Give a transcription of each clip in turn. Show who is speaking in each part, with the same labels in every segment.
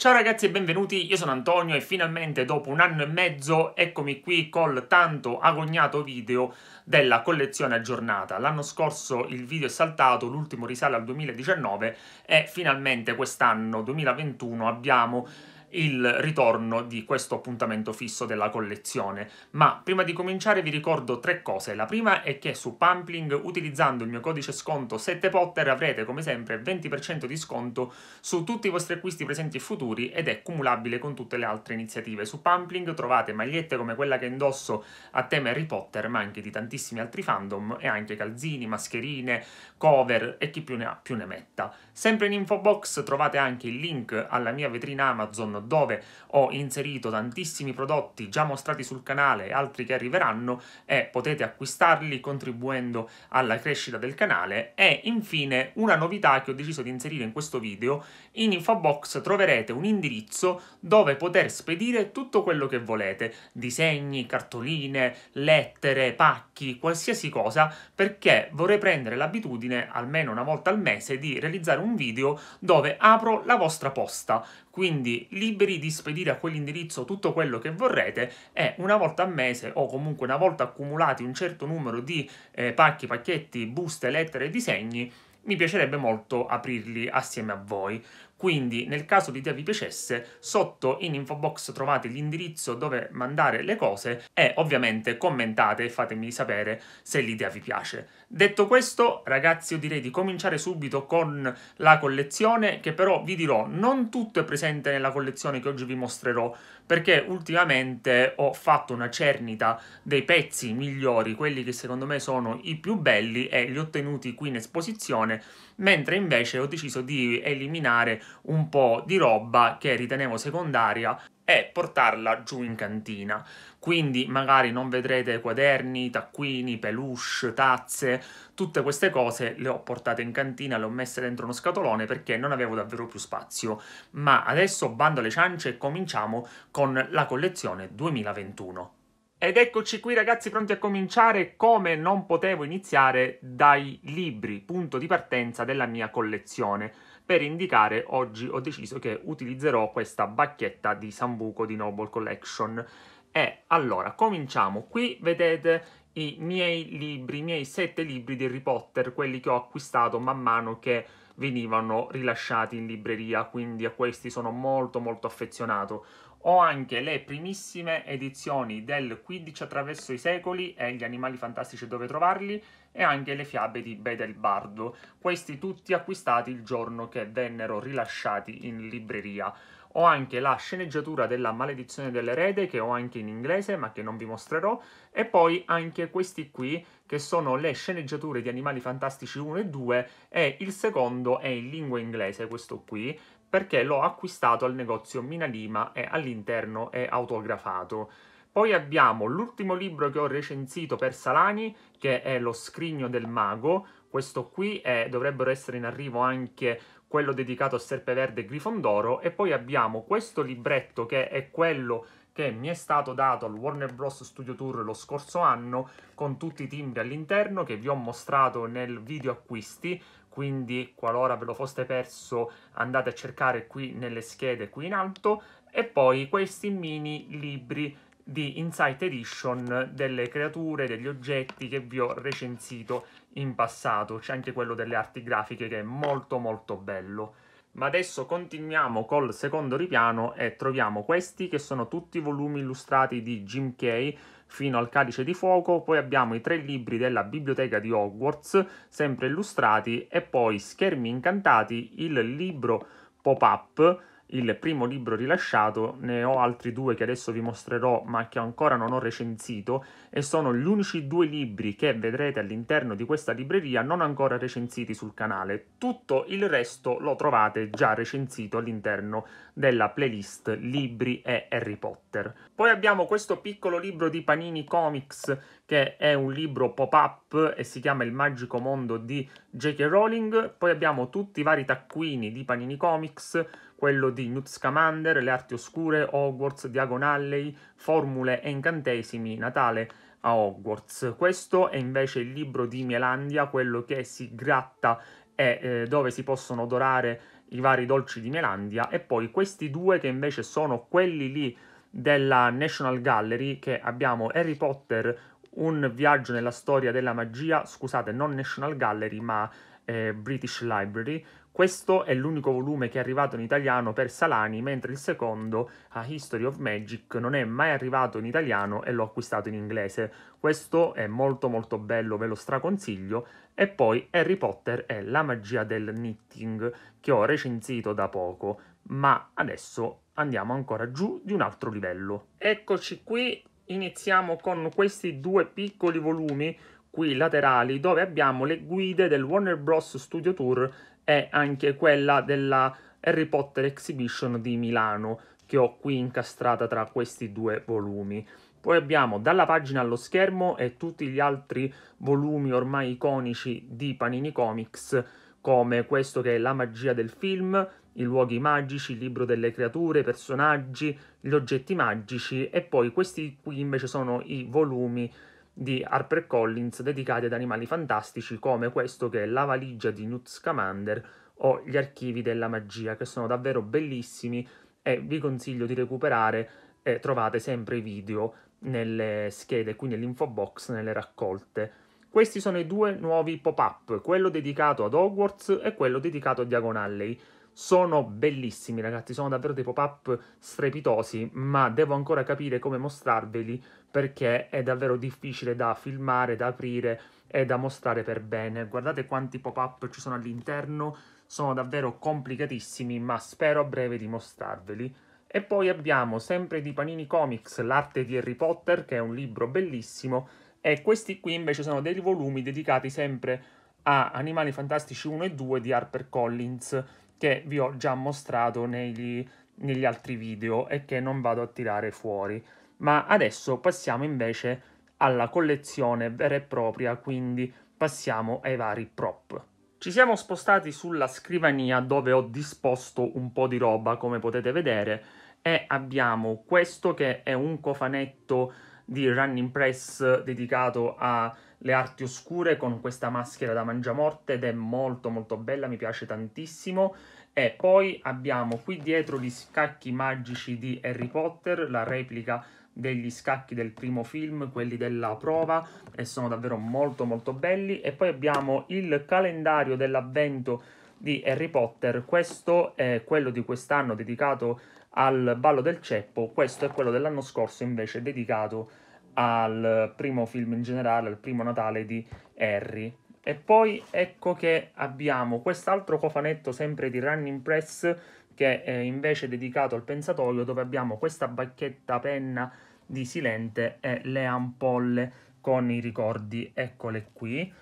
Speaker 1: Ciao ragazzi e benvenuti, io sono Antonio e finalmente dopo un anno e mezzo eccomi qui col tanto agognato video della collezione aggiornata. L'anno scorso il video è saltato, l'ultimo risale al 2019 e finalmente quest'anno 2021 abbiamo il ritorno di questo appuntamento fisso della collezione. Ma prima di cominciare vi ricordo tre cose. La prima è che su Pampling utilizzando il mio codice sconto 7potter avrete come sempre 20% di sconto su tutti i vostri acquisti presenti e futuri ed è cumulabile con tutte le altre iniziative. Su Pampling trovate magliette come quella che indosso a tema Harry Potter ma anche di tantissimi altri fandom e anche calzini, mascherine, cover e chi più ne ha più ne metta. Sempre in info box trovate anche il link alla mia vetrina Amazon all'interno dove ho inserito tantissimi prodotti già mostrati sul canale e altri che arriveranno e potete acquistarli contribuendo alla crescita del canale e infine una novità che ho deciso di inserire in questo video in info box troverete un indirizzo dove poter spedire tutto quello che volete disegni, cartoline, lettere, pacchi, qualsiasi cosa perché vorrei prendere l'abitudine almeno una volta al mese di realizzare un video dove apro la vostra posta quindi liberi di spedire a quell'indirizzo tutto quello che vorrete e una volta a mese o comunque una volta accumulati un certo numero di eh, pacchi, pacchetti, buste, lettere e disegni, mi piacerebbe molto aprirli assieme a voi. Quindi, nel caso l'idea vi piacesse, sotto in info box trovate l'indirizzo dove mandare le cose e ovviamente commentate e fatemi sapere se l'idea vi piace. Detto questo, ragazzi, io direi di cominciare subito con la collezione, che però vi dirò, non tutto è presente nella collezione che oggi vi mostrerò, perché ultimamente ho fatto una cernita dei pezzi migliori, quelli che secondo me sono i più belli e li ho tenuti qui in esposizione mentre invece ho deciso di eliminare un po' di roba che ritenevo secondaria e portarla giù in cantina. Quindi magari non vedrete quaderni, taccuini, peluche, tazze, tutte queste cose le ho portate in cantina, le ho messe dentro uno scatolone perché non avevo davvero più spazio. Ma adesso bando alle ciance e cominciamo con la collezione 2021. Ed eccoci qui ragazzi pronti a cominciare come non potevo iniziare dai libri, punto di partenza della mia collezione. Per indicare oggi ho deciso che utilizzerò questa bacchetta di Sambuco di Noble Collection. E allora cominciamo, qui vedete i miei libri, i miei sette libri di Harry Potter, quelli che ho acquistato man mano che venivano rilasciati in libreria, quindi a questi sono molto molto affezionato ho anche le primissime edizioni del Quidditch attraverso i secoli e gli animali fantastici dove trovarli e anche le fiabe di Bedelbardo, questi tutti acquistati il giorno che vennero rilasciati in libreria. Ho anche la sceneggiatura della maledizione dell'erede che ho anche in inglese ma che non vi mostrerò e poi anche questi qui che sono le sceneggiature di Animali Fantastici 1 e 2 e il secondo è in lingua inglese questo qui perché l'ho acquistato al negozio Mina Lima e all'interno è autografato. Poi abbiamo l'ultimo libro che ho recensito per Salani, che è Lo scrigno del mago. Questo qui è, dovrebbero essere in arrivo anche quello dedicato a Serpeverde e Grifondoro. E poi abbiamo questo libretto che è quello che mi è stato dato al Warner Bros. Studio Tour lo scorso anno con tutti i timbri all'interno che vi ho mostrato nel video acquisti quindi qualora ve lo foste perso andate a cercare qui nelle schede qui in alto e poi questi mini libri di Insight Edition delle creature, degli oggetti che vi ho recensito in passato. C'è anche quello delle arti grafiche che è molto molto bello. Ma adesso continuiamo col secondo ripiano e troviamo questi che sono tutti volumi illustrati di Jim Kay fino al Cadice di Fuoco, poi abbiamo i tre libri della Biblioteca di Hogwarts, sempre illustrati, e poi Schermi Incantati, il libro pop-up, il primo libro rilasciato, ne ho altri due che adesso vi mostrerò ma che ancora non ho recensito e sono gli unici due libri che vedrete all'interno di questa libreria non ancora recensiti sul canale. Tutto il resto lo trovate già recensito all'interno della playlist Libri e Harry Potter. Poi abbiamo questo piccolo libro di Panini Comics che è un libro pop-up e si chiama Il magico mondo di J.K. Rowling. Poi abbiamo tutti i vari taccuini di Panini Comics, quello di Newt Scamander, Le arti oscure, Hogwarts, Diagon Alley, formule e incantesimi Natale a Hogwarts. Questo è invece il libro di Mielandia, quello che si gratta e eh, dove si possono odorare i vari dolci di Mielandia e poi questi due che invece sono quelli lì della National Gallery che abbiamo Harry Potter un viaggio nella storia della magia, scusate, non National Gallery, ma eh, British Library. Questo è l'unico volume che è arrivato in italiano per Salani, mentre il secondo, A History of Magic, non è mai arrivato in italiano e l'ho acquistato in inglese. Questo è molto molto bello, ve lo straconsiglio. E poi Harry Potter e la magia del knitting, che ho recensito da poco, ma adesso andiamo ancora giù di un altro livello. Eccoci qui, iniziamo con questi due piccoli volumi qui laterali dove abbiamo le guide del Warner Bros. Studio Tour è anche quella della Harry Potter Exhibition di Milano, che ho qui incastrata tra questi due volumi. Poi abbiamo dalla pagina allo schermo e tutti gli altri volumi ormai iconici di Panini Comics, come questo che è La magia del film, i luoghi magici, il libro delle creature, i personaggi, gli oggetti magici e poi questi qui invece sono i volumi di HarperCollins dedicati ad animali fantastici come questo che è La valigia di Newt Scamander o Gli archivi della magia, che sono davvero bellissimi e vi consiglio di recuperare e eh, trovate sempre i video nelle schede, qui nell'info box, nelle raccolte. Questi sono i due nuovi pop-up, quello dedicato ad Hogwarts e quello dedicato a Diagon Alley. Sono bellissimi ragazzi, sono davvero dei pop-up strepitosi, ma devo ancora capire come mostrarveli perché è davvero difficile da filmare, da aprire e da mostrare per bene. Guardate quanti pop-up ci sono all'interno, sono davvero complicatissimi, ma spero a breve di mostrarveli. E poi abbiamo sempre di Panini Comics L'arte di Harry Potter, che è un libro bellissimo, e questi qui invece sono dei volumi dedicati sempre a Animali Fantastici 1 e 2 di HarperCollins che vi ho già mostrato negli, negli altri video e che non vado a tirare fuori. Ma adesso passiamo invece alla collezione vera e propria, quindi passiamo ai vari prop. Ci siamo spostati sulla scrivania dove ho disposto un po' di roba, come potete vedere, e abbiamo questo che è un cofanetto di running press dedicato alle arti oscure con questa maschera da mangiamorte ed è molto molto bella, mi piace tantissimo. E poi abbiamo qui dietro gli scacchi magici di Harry Potter, la replica degli scacchi del primo film, quelli della prova, e sono davvero molto molto belli. E poi abbiamo il calendario dell'avvento di Harry Potter, questo è quello di quest'anno dedicato al ballo del ceppo, questo è quello dell'anno scorso invece dedicato al primo film in generale, al primo Natale di Harry. E poi ecco che abbiamo quest'altro cofanetto sempre di Running Press che è invece dedicato al pensatoio dove abbiamo questa bacchetta penna di Silente e le ampolle con i ricordi, eccole qui.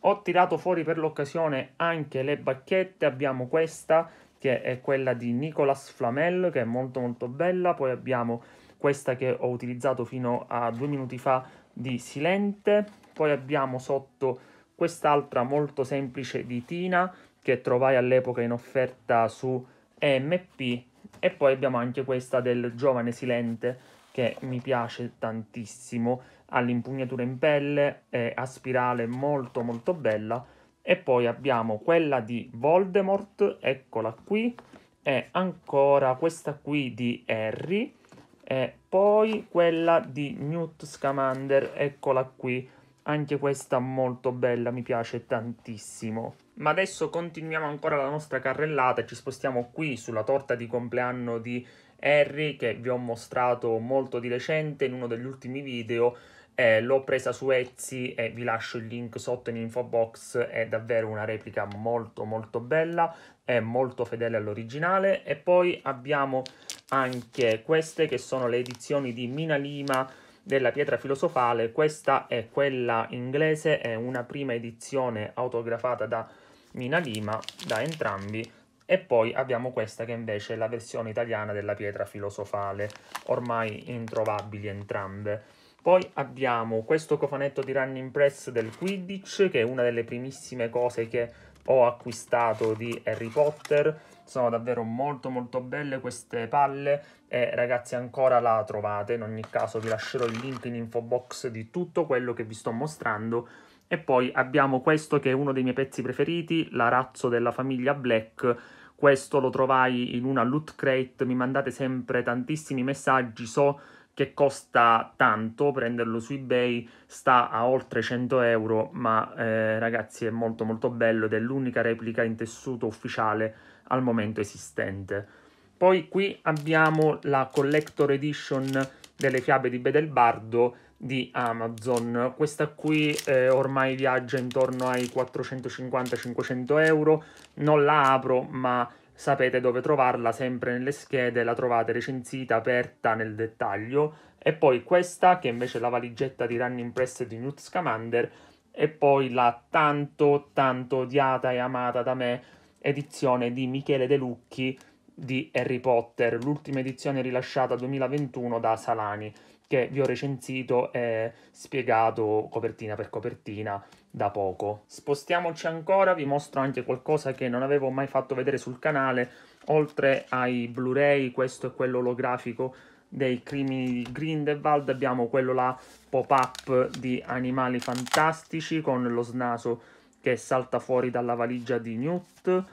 Speaker 1: Ho tirato fuori per l'occasione anche le bacchette, abbiamo questa che è quella di Nicolas Flamel, che è molto molto bella, poi abbiamo questa che ho utilizzato fino a due minuti fa di Silente, poi abbiamo sotto quest'altra molto semplice di Tina, che trovai all'epoca in offerta su EMP, e poi abbiamo anche questa del Giovane Silente, che mi piace tantissimo, ha l'impugnatura in pelle, è a spirale molto molto bella, e poi abbiamo quella di Voldemort, eccola qui, e ancora questa qui di Harry, e poi quella di Newt Scamander, eccola qui, anche questa molto bella, mi piace tantissimo. Ma adesso continuiamo ancora la nostra carrellata e ci spostiamo qui sulla torta di compleanno di Harry che vi ho mostrato molto di recente in uno degli ultimi video eh, l'ho presa su Etsy e vi lascio il link sotto in info box, è davvero una replica molto molto bella, è molto fedele all'originale e poi abbiamo anche queste che sono le edizioni di Mina Lima della pietra filosofale, questa è quella inglese, è una prima edizione autografata da Mina Lima, da entrambi, e poi abbiamo questa che invece è la versione italiana della pietra filosofale, ormai introvabili entrambe. Poi abbiamo questo cofanetto di running press del Quidditch, che è una delle primissime cose che ho acquistato di Harry Potter. Sono davvero molto molto belle queste palle e ragazzi ancora la trovate. In ogni caso vi lascerò il link in info box di tutto quello che vi sto mostrando. E poi abbiamo questo che è uno dei miei pezzi preferiti, l'arazzo della famiglia Black. Questo lo trovai in una loot crate, mi mandate sempre tantissimi messaggi, so che costa tanto, prenderlo su eBay sta a oltre 100 euro, ma eh, ragazzi è molto molto bello ed è l'unica replica in tessuto ufficiale al momento esistente. Poi qui abbiamo la Collector Edition delle fiabe di Bedelbardo di Amazon. Questa qui eh, ormai viaggia intorno ai 450-500 euro, non la apro ma sapete dove trovarla sempre nelle schede, la trovate recensita, aperta nel dettaglio. E poi questa, che invece è la valigetta di Running Press di Newt Scamander, e poi la tanto, tanto odiata e amata da me edizione di Michele De Lucchi di Harry Potter, l'ultima edizione rilasciata 2021 da Salani, che vi ho recensito e spiegato copertina per copertina da poco. Spostiamoci ancora, vi mostro anche qualcosa che non avevo mai fatto vedere sul canale, oltre ai Blu-ray, questo è quello olografico dei crimini di Grindelwald, abbiamo quello là pop-up di Animali Fantastici con lo snaso che salta fuori dalla valigia di Newt,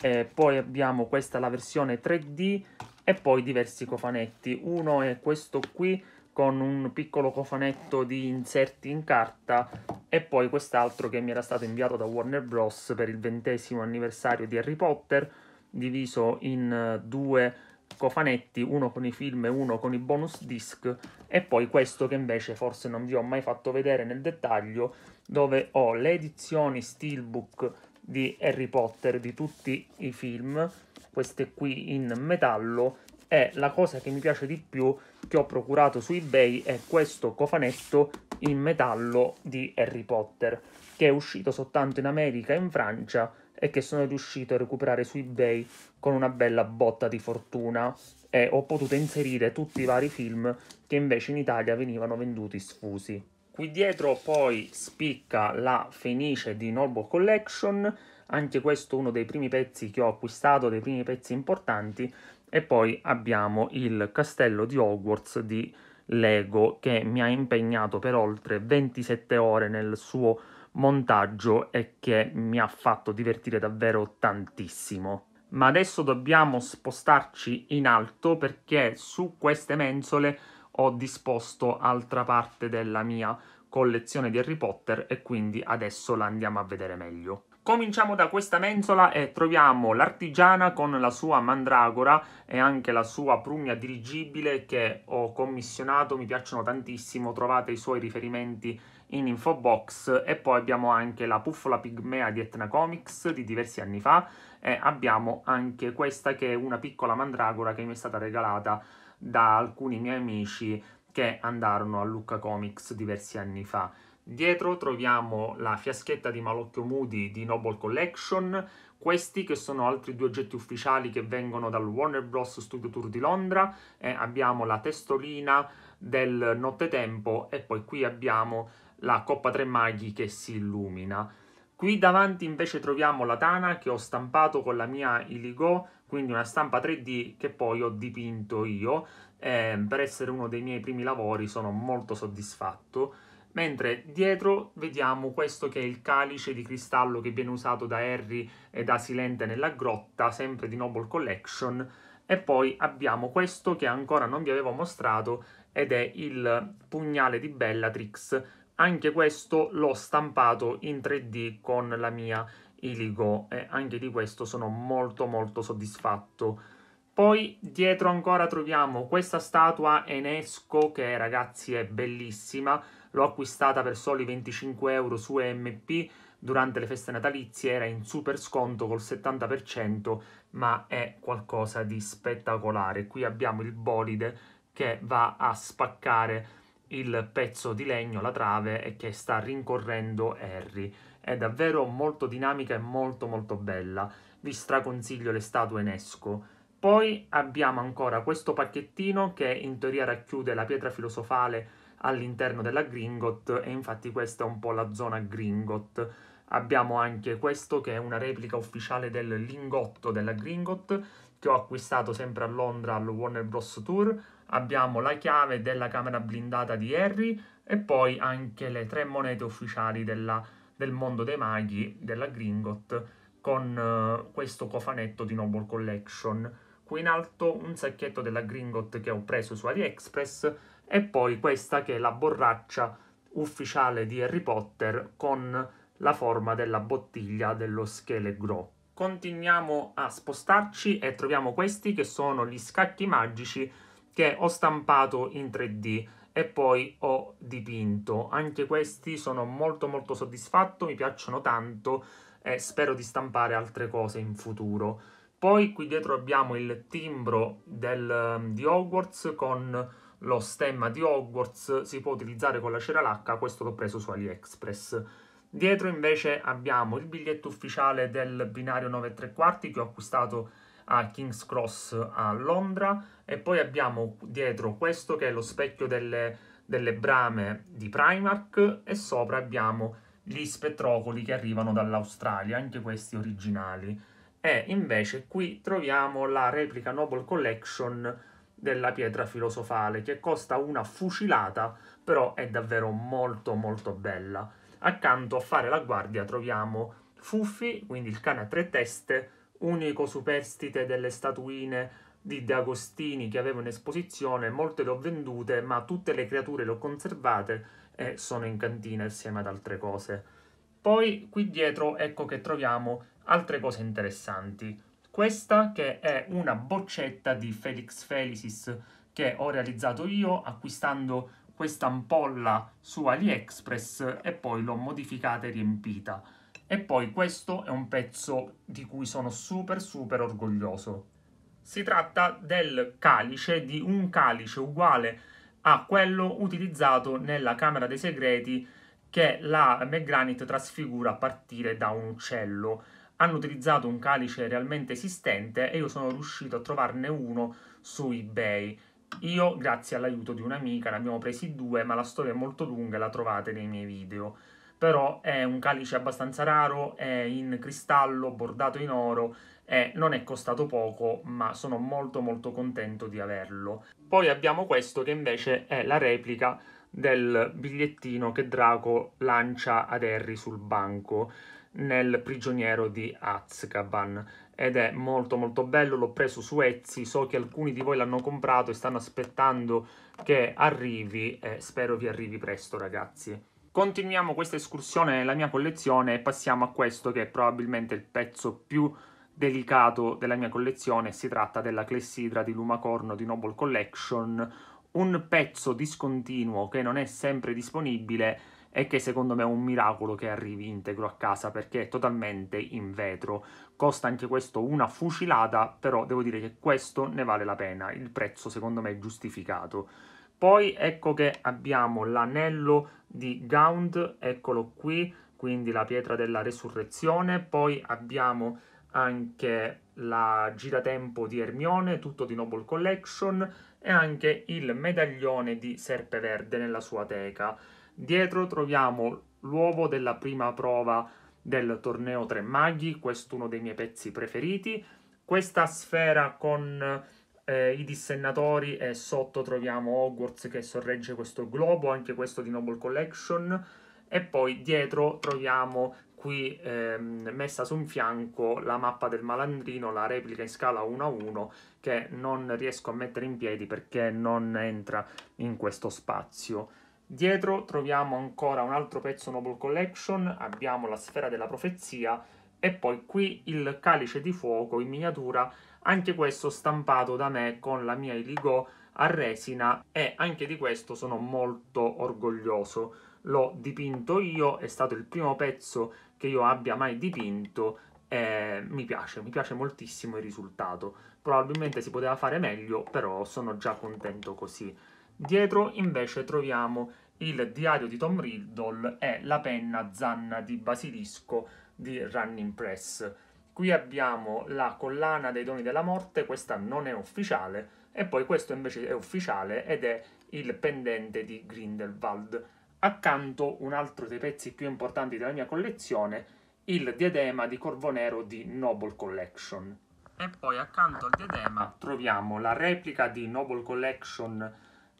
Speaker 1: e poi abbiamo questa la versione 3D e poi diversi cofanetti, uno è questo qui con un piccolo cofanetto di inserti in carta e poi quest'altro che mi era stato inviato da Warner Bros. per il ventesimo anniversario di Harry Potter, diviso in eh, due cofanetti, uno con i film e uno con i bonus disc, e poi questo che invece forse non vi ho mai fatto vedere nel dettaglio, dove ho le edizioni steelbook di Harry Potter di tutti i film, queste qui in metallo, e la cosa che mi piace di più che ho procurato su eBay è questo cofanetto in metallo di Harry Potter, che è uscito soltanto in America e in Francia e che sono riuscito a recuperare su eBay con una bella botta di fortuna e ho potuto inserire tutti i vari film che invece in Italia venivano venduti sfusi. Qui dietro poi spicca la Fenice di Noble Collection, anche questo uno dei primi pezzi che ho acquistato, dei primi pezzi importanti, e poi abbiamo il castello di Hogwarts di Lego che mi ha impegnato per oltre 27 ore nel suo montaggio e che mi ha fatto divertire davvero tantissimo. Ma adesso dobbiamo spostarci in alto perché su queste mensole ho disposto altra parte della mia collezione di Harry Potter e quindi adesso la andiamo a vedere meglio. Cominciamo da questa mensola e troviamo l'artigiana con la sua mandragora e anche la sua prugna dirigibile che ho commissionato, mi piacciono tantissimo, trovate i suoi riferimenti in info box e poi abbiamo anche la puffola pigmea di Etna Comics di diversi anni fa e abbiamo anche questa che è una piccola mandragora che mi è stata regalata da alcuni miei amici che andarono a Lucca Comics diversi anni fa. Dietro troviamo la fiaschetta di Malocchio Moody di Noble Collection, questi che sono altri due oggetti ufficiali che vengono dal Warner Bros. Studio Tour di Londra, eh, abbiamo la testolina del Nottetempo e poi qui abbiamo la Coppa Tre Maghi che si illumina. Qui davanti invece troviamo la tana che ho stampato con la mia Iligo, quindi una stampa 3D che poi ho dipinto io. Eh, per essere uno dei miei primi lavori sono molto soddisfatto mentre dietro vediamo questo che è il calice di cristallo che viene usato da Harry e da Silente nella grotta, sempre di Noble Collection, e poi abbiamo questo che ancora non vi avevo mostrato ed è il pugnale di Bellatrix, anche questo l'ho stampato in 3D con la mia Iligo e anche di questo sono molto molto soddisfatto. Poi dietro ancora troviamo questa statua Enesco che ragazzi è bellissima, L'ho acquistata per soli 25 euro su EMP durante le feste natalizie, era in super sconto col 70%, ma è qualcosa di spettacolare. Qui abbiamo il bolide che va a spaccare il pezzo di legno, la trave, e che sta rincorrendo Harry. È davvero molto dinamica e molto molto bella. Vi straconsiglio le statue Nesco. Poi abbiamo ancora questo pacchettino che in teoria racchiude la pietra filosofale all'interno della Gringot e infatti questa è un po' la zona Gringot. Abbiamo anche questo che è una replica ufficiale del lingotto della Gringot che ho acquistato sempre a Londra al Warner Bros. Tour. Abbiamo la chiave della camera blindata di Harry e poi anche le tre monete ufficiali della, del mondo dei maghi della Gringot con uh, questo cofanetto di Noble Collection. Qui in alto un sacchetto della Gringot che ho preso su AliExpress e poi questa che è la borraccia ufficiale di Harry Potter con la forma della bottiglia dello schelegro. Continuiamo a spostarci e troviamo questi che sono gli scacchi magici che ho stampato in 3D e poi ho dipinto. Anche questi sono molto molto soddisfatto, mi piacciono tanto e spero di stampare altre cose in futuro. Poi qui dietro abbiamo il timbro del, um, di Hogwarts con lo stemma di Hogwarts, si può utilizzare con la cera lacca, questo l'ho preso su AliExpress. Dietro invece abbiamo il biglietto ufficiale del binario 9 3 quarti che ho acquistato a King's Cross a Londra e poi abbiamo dietro questo che è lo specchio delle, delle brame di Primark e sopra abbiamo gli spettrocoli che arrivano dall'Australia, anche questi originali. E invece qui troviamo la replica Noble Collection della pietra filosofale che costa una fucilata, però è davvero molto molto bella. Accanto a fare la guardia troviamo Fuffi, quindi il cane a tre teste, unico superstite delle statuine di De Agostini che avevo in esposizione, molte le ho vendute, ma tutte le creature le ho conservate e sono in cantina insieme ad altre cose. Poi qui dietro ecco che troviamo altre cose interessanti. Questa che è una boccetta di Felix Felicis che ho realizzato io acquistando questa ampolla su AliExpress e poi l'ho modificata e riempita. E poi questo è un pezzo di cui sono super super orgoglioso. Si tratta del calice, di un calice uguale a quello utilizzato nella Camera dei Segreti che la McGranit trasfigura a partire da un uccello hanno utilizzato un calice realmente esistente e io sono riuscito a trovarne uno su eBay. Io, grazie all'aiuto di un'amica, ne abbiamo presi due, ma la storia è molto lunga e la trovate nei miei video. Però è un calice abbastanza raro, è in cristallo, bordato in oro e non è costato poco, ma sono molto molto contento di averlo. Poi abbiamo questo che invece è la replica del bigliettino che Draco lancia ad Harry sul banco nel prigioniero di Azkaban ed è molto molto bello, l'ho preso su Etsy, so che alcuni di voi l'hanno comprato e stanno aspettando che arrivi e spero vi arrivi presto ragazzi. Continuiamo questa escursione nella mia collezione e passiamo a questo che è probabilmente il pezzo più delicato della mia collezione, si tratta della clessidra di Lumacorno di Noble Collection, un pezzo discontinuo che non è sempre disponibile è che secondo me è un miracolo che arrivi integro a casa perché è totalmente in vetro. Costa anche questo una fucilata, però devo dire che questo ne vale la pena, il prezzo secondo me è giustificato. Poi ecco che abbiamo l'anello di Gaunt, eccolo qui, quindi la pietra della resurrezione, poi abbiamo anche la giratempo di Ermione, tutto di Noble Collection e anche il medaglione di Serpe Verde nella sua teca. Dietro troviamo l'uovo della prima prova del torneo Tre Maghi, questo è uno dei miei pezzi preferiti. Questa sfera con eh, i dissennatori e sotto troviamo Hogwarts che sorregge questo globo, anche questo di Noble Collection. E poi dietro troviamo qui ehm, messa su un fianco la mappa del malandrino, la replica in scala 1 a 1 che non riesco a mettere in piedi perché non entra in questo spazio. Dietro troviamo ancora un altro pezzo Noble Collection, abbiamo la sfera della profezia e poi qui il calice di fuoco in miniatura, anche questo stampato da me con la mia Iligo a resina e anche di questo sono molto orgoglioso. L'ho dipinto io, è stato il primo pezzo che io abbia mai dipinto e mi piace, mi piace moltissimo il risultato. Probabilmente si poteva fare meglio, però sono già contento così. Dietro invece troviamo il diario di Tom Riddle e la penna zanna di Basilisco di Running Press. Qui abbiamo la collana dei doni della morte, questa non è ufficiale, e poi questo invece è ufficiale ed è il pendente di Grindelwald. Accanto un altro dei pezzi più importanti della mia collezione, il diadema di Corvo Nero di Noble Collection. E poi accanto al diadema troviamo la replica di Noble Collection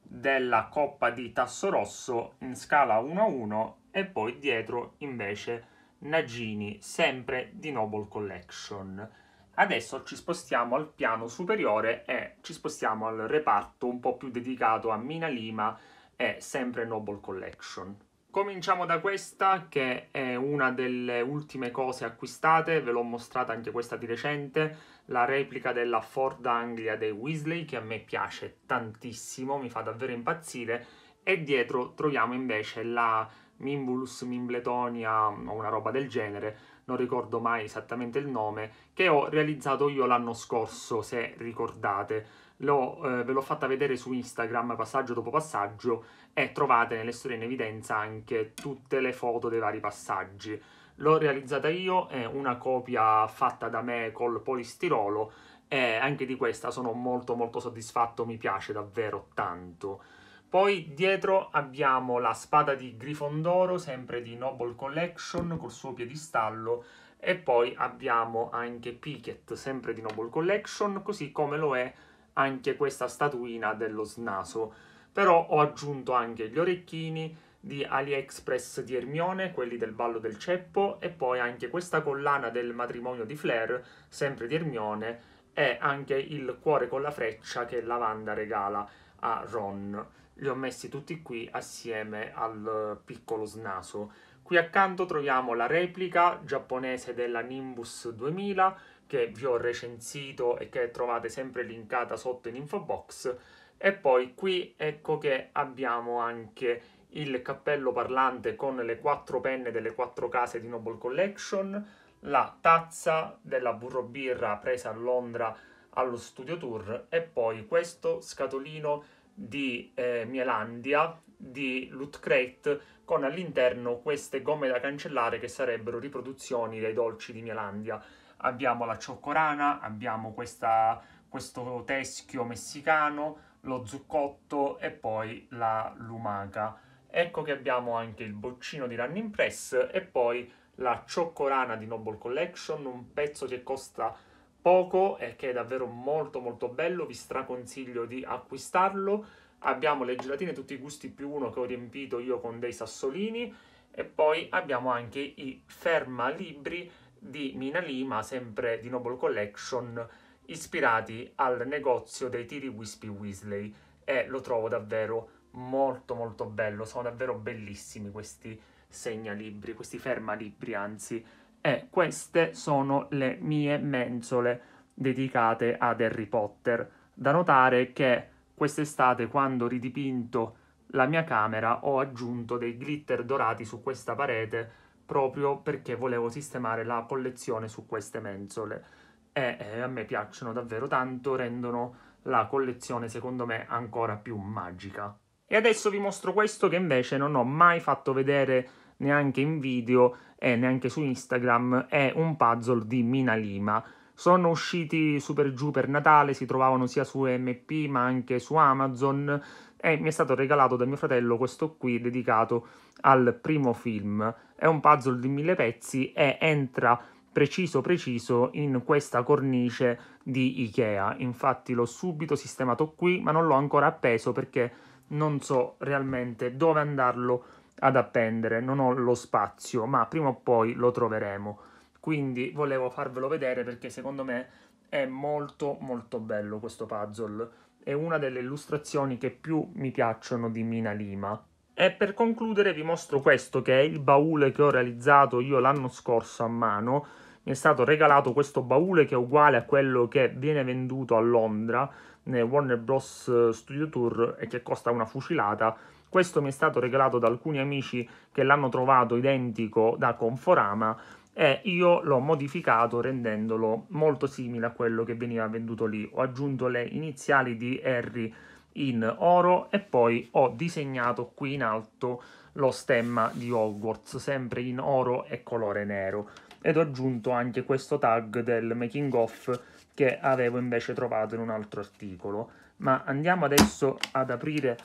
Speaker 1: della Coppa di tasso rosso in scala 1-1 e poi dietro invece Nagini, sempre di Noble Collection. Adesso ci spostiamo al piano superiore e ci spostiamo al reparto un po' più dedicato a Mina Lima e sempre Noble Collection. Cominciamo da questa che è una delle ultime cose acquistate, ve l'ho mostrata anche questa di recente, la replica della Ford Anglia dei Weasley che a me piace tantissimo, mi fa davvero impazzire e dietro troviamo invece la Mimbulus Mimbletonia o una roba del genere, non ricordo mai esattamente il nome, che ho realizzato io l'anno scorso se ricordate L'ho, eh, ve l'ho fatta vedere su Instagram passaggio dopo passaggio e trovate nelle storie in evidenza anche tutte le foto dei vari passaggi. L'ho realizzata io, è una copia fatta da me col polistirolo e anche di questa sono molto molto soddisfatto, mi piace davvero tanto. Poi dietro abbiamo la spada di Grifondoro, sempre di Noble Collection, col suo piedistallo, e poi abbiamo anche Picket, sempre di Noble Collection, così come lo è anche questa statuina dello snaso. Però ho aggiunto anche gli orecchini di AliExpress di Ermione, quelli del ballo del ceppo, e poi anche questa collana del matrimonio di Flair, sempre di Ermione, e anche il cuore con la freccia che Lavanda regala a Ron. Li ho messi tutti qui assieme al piccolo snaso. Qui accanto troviamo la replica giapponese della Nimbus 2000, che vi ho recensito e che trovate sempre linkata sotto in info box e poi qui ecco che abbiamo anche il cappello parlante con le quattro penne delle quattro case di Noble Collection, la tazza della burro birra presa a Londra allo studio tour e poi questo scatolino di eh, Mielandia di Loot Crate con all'interno queste gomme da cancellare che sarebbero riproduzioni dei dolci di Mielandia abbiamo la cioccorana, abbiamo questa, questo teschio messicano, lo zucotto e poi la lumaca. Ecco che abbiamo anche il boccino di Running Press e poi la cioccorana di Noble Collection, un pezzo che costa poco e che è davvero molto molto bello, vi straconsiglio di acquistarlo. Abbiamo le gelatine tutti i gusti più uno che ho riempito io con dei sassolini e poi abbiamo anche i ferma libri di Mina Lima, sempre di Noble Collection, ispirati al negozio dei tiri Wispy Weasley e lo trovo davvero molto molto bello, sono davvero bellissimi questi segnalibri, questi fermalibri anzi, e queste sono le mie mensole dedicate ad Harry Potter. Da notare che quest'estate quando ho ridipinto la mia camera ho aggiunto dei glitter dorati su questa parete proprio perché volevo sistemare la collezione su queste mensole e eh, a me piacciono davvero tanto, rendono la collezione secondo me ancora più magica. E adesso vi mostro questo che invece non ho mai fatto vedere neanche in video e neanche su Instagram, è un puzzle di Mina Lima. Sono usciti super giù per Natale, si trovavano sia su MP ma anche su Amazon e mi è stato regalato da mio fratello questo qui dedicato al primo film. È un puzzle di mille pezzi e entra preciso preciso in questa cornice di Ikea. Infatti l'ho subito sistemato qui, ma non l'ho ancora appeso perché non so realmente dove andarlo ad appendere, non ho lo spazio, ma prima o poi lo troveremo. Quindi volevo farvelo vedere perché secondo me è molto molto bello questo puzzle. È una delle illustrazioni che più mi piacciono di Mina Lima. E per concludere vi mostro questo che è il baule che ho realizzato io l'anno scorso a mano. Mi è stato regalato questo baule che è uguale a quello che viene venduto a Londra nel Warner Bros. Studio Tour e che costa una fucilata. Questo mi è stato regalato da alcuni amici che l'hanno trovato identico da Conforama e io l'ho modificato rendendolo molto simile a quello che veniva venduto lì. Ho aggiunto le iniziali di Harry in oro e poi ho disegnato qui in alto lo stemma di Hogwarts, sempre in oro e colore nero. Ed ho aggiunto anche questo tag del making off che avevo invece trovato in un altro articolo. Ma andiamo adesso ad aprire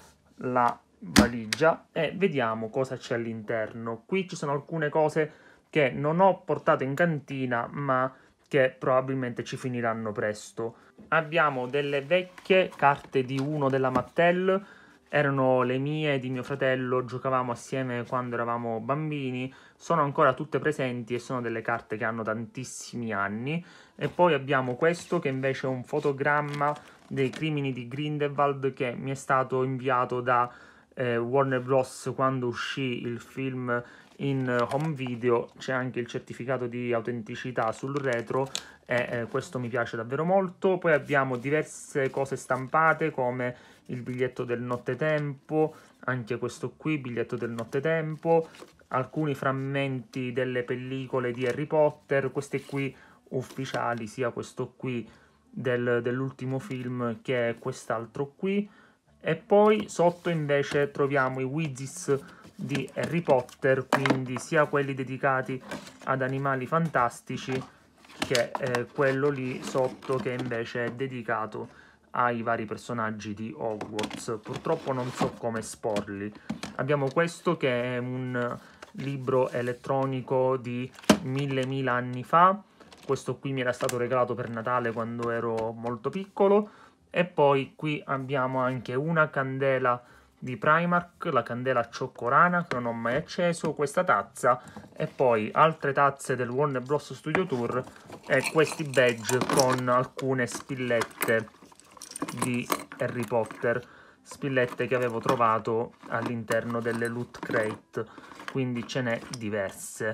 Speaker 1: la valigia e vediamo cosa c'è all'interno. Qui ci sono alcune cose che non ho portato in cantina ma che probabilmente ci finiranno presto. Abbiamo delle vecchie carte di uno della Mattel, erano le mie e di mio fratello, giocavamo assieme quando eravamo bambini, sono ancora tutte presenti e sono delle carte che hanno tantissimi anni. E poi abbiamo questo che invece è un fotogramma dei crimini di Grindelwald che mi è stato inviato da eh, Warner Bros. quando uscì il film in eh, home video c'è anche il certificato di autenticità sul retro e eh, questo mi piace davvero molto. Poi abbiamo diverse cose stampate come il biglietto del nottetempo, anche questo qui, biglietto del nottetempo, alcuni frammenti delle pellicole di Harry Potter, queste qui ufficiali, sia questo qui del, dell'ultimo film che quest'altro qui. E poi sotto invece troviamo i Wizzis di Harry Potter, quindi sia quelli dedicati ad animali fantastici che eh, quello lì sotto che invece è dedicato ai vari personaggi di Hogwarts. Purtroppo non so come esporli. Abbiamo questo che è un libro elettronico di mille mila anni fa. Questo qui mi era stato regalato per Natale quando ero molto piccolo. E poi qui abbiamo anche una candela di Primark, la candela cioccorana che non ho mai acceso, questa tazza e poi altre tazze del Warner Bros Studio Tour e questi badge con alcune spillette di Harry Potter, spillette che avevo trovato all'interno delle loot crate, quindi ce n'è diverse.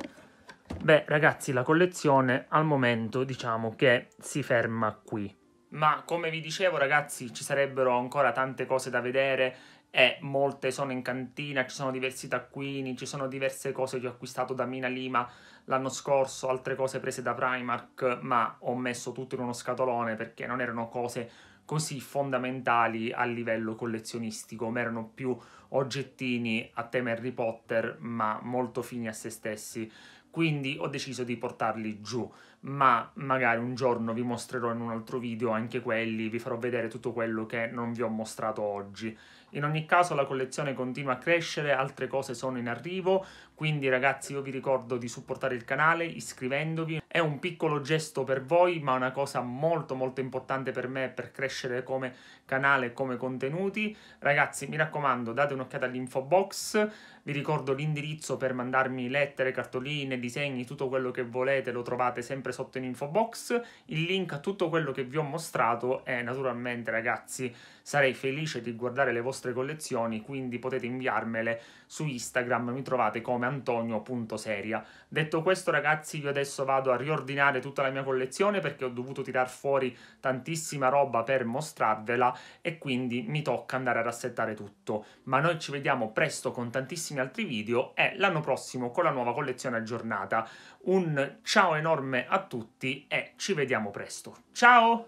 Speaker 1: Beh ragazzi la collezione al momento diciamo che si ferma qui. Ma come vi dicevo ragazzi ci sarebbero ancora tante cose da vedere e eh, molte sono in cantina, ci sono diversi taccuini, ci sono diverse cose che ho acquistato da Mina Lima l'anno scorso, altre cose prese da Primark, ma ho messo tutto in uno scatolone perché non erano cose così fondamentali a livello collezionistico, ma erano più oggettini a tema Harry Potter, ma molto fini a se stessi. Quindi ho deciso di portarli giù, ma magari un giorno vi mostrerò in un altro video anche quelli, vi farò vedere tutto quello che non vi ho mostrato oggi. In ogni caso la collezione continua a crescere, altre cose sono in arrivo, quindi ragazzi io vi ricordo di supportare il canale iscrivendovi, è un piccolo gesto per voi ma una cosa molto molto importante per me per crescere come canale e come contenuti. Ragazzi mi raccomando date un'occhiata all'info box, vi ricordo l'indirizzo per mandarmi lettere, cartoline, disegni, tutto quello che volete lo trovate sempre sotto in info box, il link a tutto quello che vi ho mostrato e naturalmente ragazzi sarei felice di guardare le vostre collezioni quindi potete inviarmele su Instagram, mi trovate come Antonio.seria. Detto questo ragazzi io adesso vado a riordinare tutta la mia collezione perché ho dovuto tirar fuori tantissima roba per mostrarvela e quindi mi tocca andare a rassettare tutto. Ma noi ci vediamo presto con tantissimi altri video e l'anno prossimo con la nuova collezione aggiornata. Un ciao enorme a tutti e ci vediamo presto. Ciao!